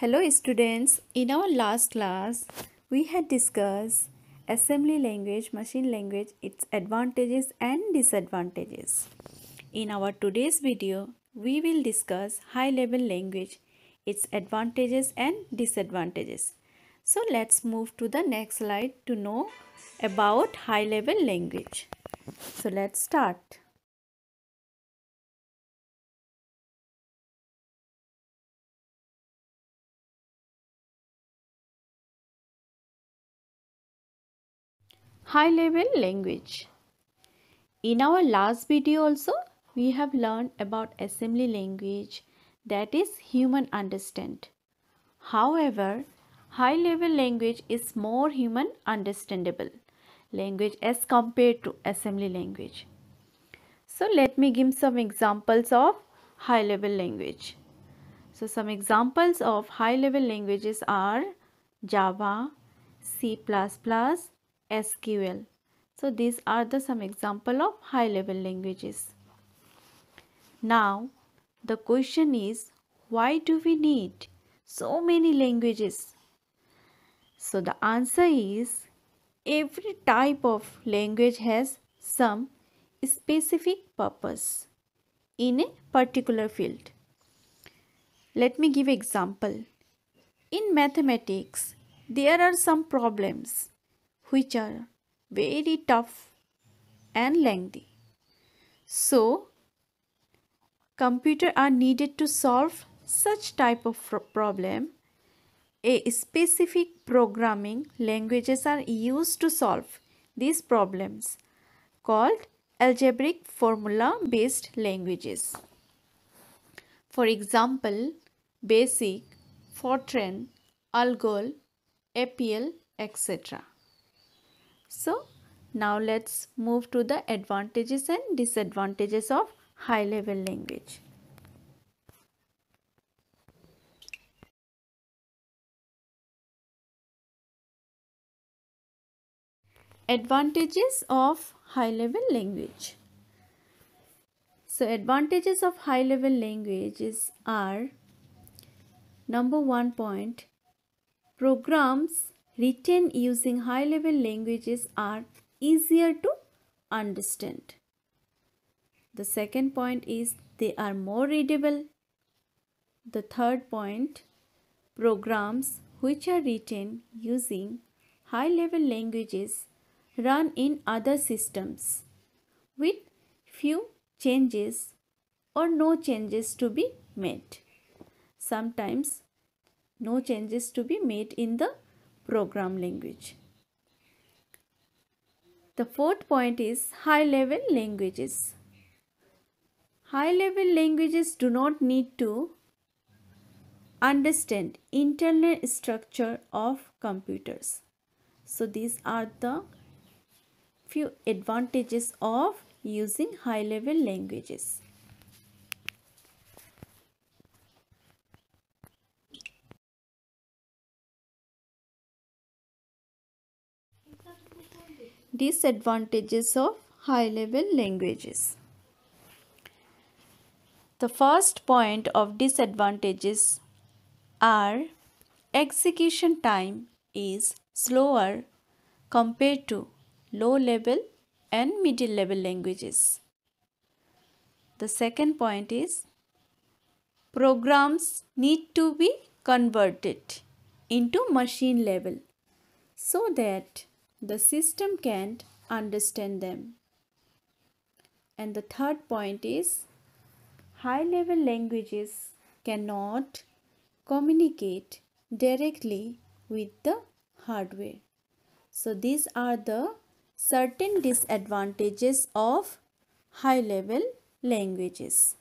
Hello students, in our last class, we had discussed assembly language, machine language, its advantages and disadvantages. In our today's video, we will discuss high-level language, its advantages and disadvantages. So let's move to the next slide to know about high-level language. So let's start. high level language. In our last video also, we have learned about assembly language that is human understand. However, high level language is more human understandable language as compared to assembly language. So let me give some examples of high level language. So some examples of high level languages are Java, C++, SQL. So these are the some example of high level languages. Now the question is why do we need so many languages? So the answer is every type of language has some specific purpose in a particular field. Let me give example. In mathematics, there are some problems which are very tough and lengthy. So, computer are needed to solve such type of problem. A specific programming languages are used to solve these problems called algebraic formula based languages. For example, BASIC, Fortran, ALGOL, APL, etc. So now let's move to the advantages and disadvantages of high level language. Advantages of high level language. So advantages of high level languages are number one point programs written using high level languages are easier to understand. The second point is they are more readable. The third point, programs which are written using high level languages run in other systems with few changes or no changes to be made. Sometimes no changes to be made in the program language. The fourth point is high level languages. High level languages do not need to understand internal structure of computers. So these are the few advantages of using high level languages. disadvantages of high level languages. The first point of disadvantages are execution time is slower compared to low level and middle level languages. The second point is programs need to be converted into machine level so that the system can't understand them. And the third point is high level languages cannot communicate directly with the hardware. So these are the certain disadvantages of high level languages.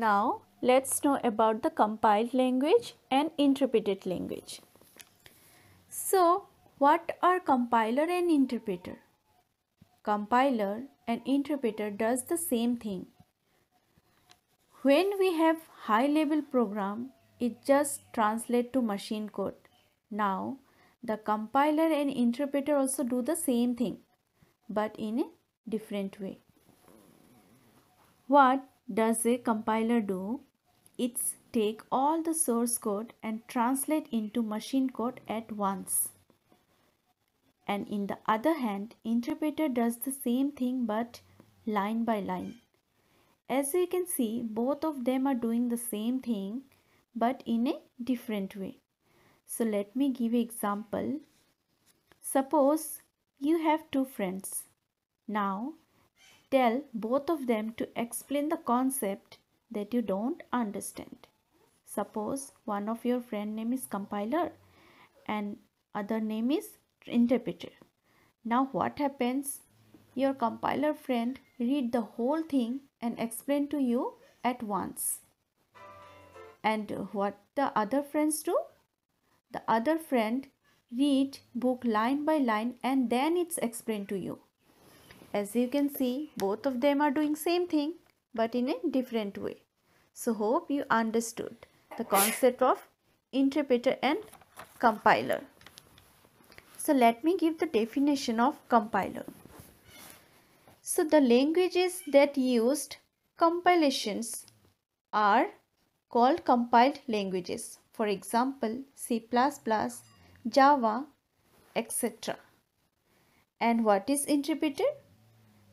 Now let's know about the compiled language and interpreted language. So what are compiler and interpreter? Compiler and interpreter does the same thing. When we have high level program, it just translate to machine code. Now the compiler and interpreter also do the same thing but in a different way. What does a compiler do? It's take all the source code and translate into machine code at once. And in the other hand, interpreter does the same thing but line by line. As you can see, both of them are doing the same thing but in a different way. So let me give you example. Suppose you have two friends. Now tell both of them to explain the concept that you don't understand. Suppose one of your friend name is compiler and other name is interpreter. Now what happens? Your compiler friend read the whole thing and explain to you at once. And what the other friends do? The other friend read book line by line and then it's explained to you. As you can see, both of them are doing same thing but in a different way. So hope you understood the concept of interpreter and compiler. So let me give the definition of compiler. So the languages that used compilations are called compiled languages. For example, C++, Java, etc. And what is interpreter?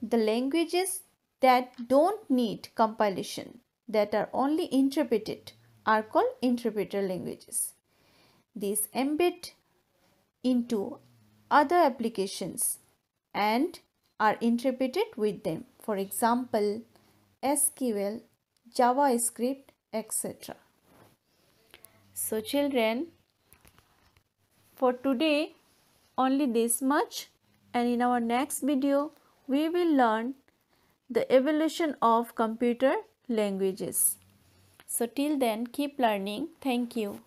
the languages that don't need compilation that are only interpreted are called interpreter languages. These embed into other applications and are interpreted with them. For example, SQL, JavaScript, etc. So children, for today only this much and in our next video we will learn the evolution of computer languages. So till then keep learning. Thank you.